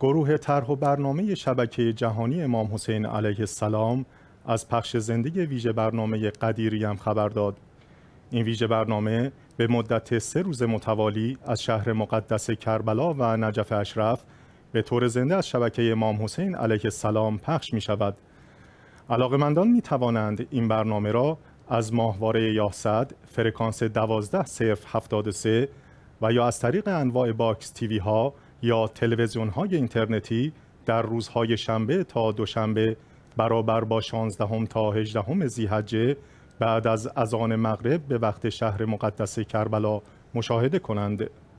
گروه طرح و برنامه شبکه جهانی امام حسین علیه السلام از پخش زندگی ویژه برنامه قدیری هم خبر داد. این ویژه برنامه به مدت سه روز متوالی از شهر مقدس کربلا و نجف اشرف به طور زنده از شبکه امام حسین علیه السلام پخش می شود. علاقمندان می توانند این برنامه را از ماهواره یاسد فرکانس 12 صرف و یا از طریق انواع باکس تیوی ها یا تلویزیون های اینترنتی در روزهای شنبه تا دوشنبه برابر با 16 تا 18 زیحجه بعد از اذان مغرب به وقت شهر مقدس کربلا مشاهده کنند.